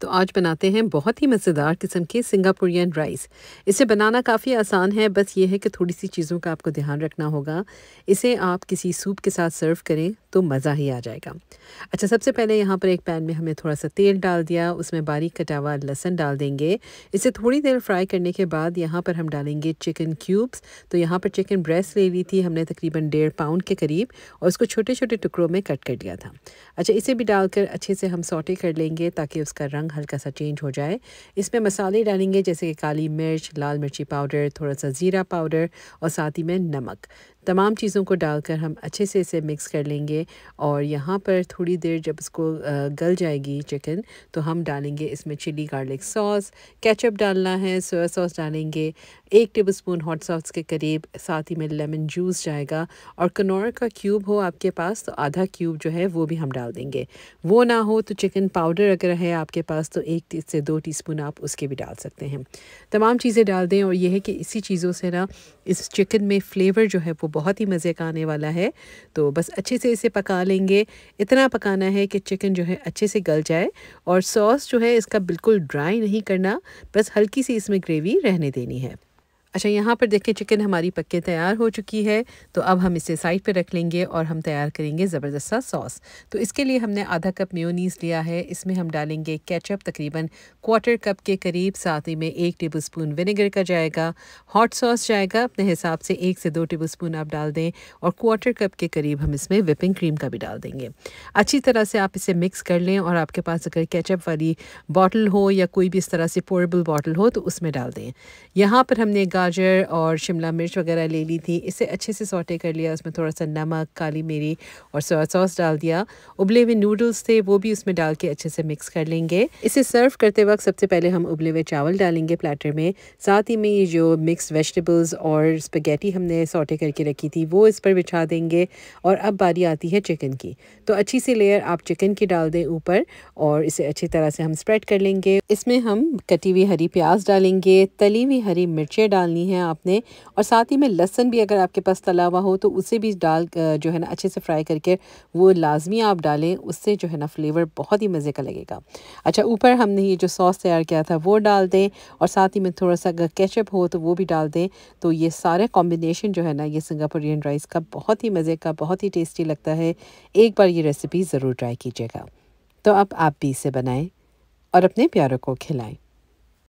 तो आज बनाते हैं बहुत ही मज़ेदार किस्म के सिंगापुरियन राइस इसे बनाना काफ़ी आसान है बस ये है कि थोड़ी सी चीज़ों का आपको ध्यान रखना होगा इसे आप किसी सूप के साथ सर्व करें तो मज़ा ही आ जाएगा अच्छा सबसे पहले यहाँ पर एक पैन में हमें थोड़ा सा तेल डाल दिया उसमें बारीक कटा हुआ लहसन डाल देंगे इसे थोड़ी देर फ्राई करने के बाद यहाँ पर हम डालेंगे चिकन क्यूब्स तो यहाँ पर चिकन ब्रेस्ट ले ली थी हमने तकरीबन डेढ़ पाउंड के करीब और उसको छोटे छोटे टुकड़ों में कट कर दिया था अच्छा इसे भी डालकर अच्छे से हम सौटे कर लेंगे ताकि उसका रंग रंग हल्का सा चेंज हो जाए इसमें मसाले डालेंगे जैसे कि काली मिर्च लाल मिर्ची पाउडर थोड़ा सा ज़ीरा पाउडर और साथ ही में नमक तमाम चीज़ों को डालकर हम अच्छे से इसे मिक्स कर लेंगे और यहाँ पर थोड़ी देर जब इसको गल जाएगी चिकन तो हम डालेंगे इसमें चिली गार्लिक सॉस केचप डालना है सोया सॉस डालेंगे एक टेबल स्पून हॉट सॉस के करीब साथ ही में लेमन जूस जाएगा और कनौर का क्यूब हो आपके पास तो आधा क्यूब जो है वो भी हम डाल देंगे वो ना हो तो चिकन पाउडर अगर है आपके पास तो एक से दो टीस्पून आप उसके भी डाल सकते हैं तमाम चीज़ें डाल दें और यह है कि इसी चीज़ों से ना इस चिकन में फ्लेवर जो है वो बहुत ही मज़े का आने वाला है तो बस अच्छे से इसे पका लेंगे इतना पकाना है कि चिकन जो है अच्छे से गल जाए और सॉस जो है इसका बिल्कुल ड्राई नहीं करना बस हल्की सी इसमें ग्रेवी रहने देनी है अच्छा यहाँ पर देखिए चिकन हमारी पक्के तैयार हो चुकी है तो अब हम इसे साइड पे रख लेंगे और हम तैयार करेंगे ज़बरदस्त सा सॉस तो इसके लिए हमने आधा कप मेयोनीज़ लिया है इसमें हम डालेंगे केचप तकरीबन क्वार्टर कप के करीब साथ ही में एक टेबलस्पून विनेगर का जाएगा हॉट सॉस जाएगा अपने हिसाब से एक से दो टेबलस्पून आप डाल दें और क्वार्टर कप के करीब हम इसमें विपिंग क्रीम का भी डाल देंगे अच्छी तरह से आप इसे मिक्स कर लें और आपके पास अगर कैचअप वाली बॉटल हो या कोई भी इस तरह से पोरेबल बॉटल हो तो उसमें डाल दें यहाँ पर हमने गार्लिक गाजर और शिमला मिर्च वगैरह ले ली थी इसे अच्छे से सोटे कर लिया उसमें थोड़ा सा नमक काली मिरी और सोया सॉस डाल दिया उबले हुए नूडल्स थे वो भी उसमें डाल के अच्छे से मिक्स कर लेंगे इसे सर्व करते वक्त सबसे पहले हम उबले हुए चावल डालेंगे प्लेटर में साथ ही में ये जो मिक्स वेजिटेबल्स और स्पगैटी हमने सोटे करके रखी थी वो इस पर बिछा देंगे और अब बारी आती है चिकन की तो अच्छी सी लेयर आप चिकन की डाल दें ऊपर और इसे अच्छी तरह से हम स्प्रेड कर लेंगे इसमें हम कटी हुई हरी प्याज डालेंगे तली हुई हरी मिर्चें डालेंगे डालनी है आपने और साथ ही में लहसन भी अगर आपके पास तला हुआ हो तो उसे भी डाल जो है ना अच्छे से फ्राई करके वो लाजमी आप डालें उससे जो है ना फ्लेवर बहुत ही मज़े का लगेगा अच्छा ऊपर हमने ये जो सॉस तैयार किया था वो डाल दें और साथ ही में थोड़ा सा अगर केचप हो तो वो भी डाल दें तो ये सारे कॉम्बिनेशन जो है ना ये सिंगापुरियन राइस का बहुत ही मज़े का बहुत ही टेस्टी लगता है एक बार ये रेसिपी ज़रूर ट्राई कीजिएगा तो अब आप भी इसे बनाएं और अपने प्यारों को खिलाएं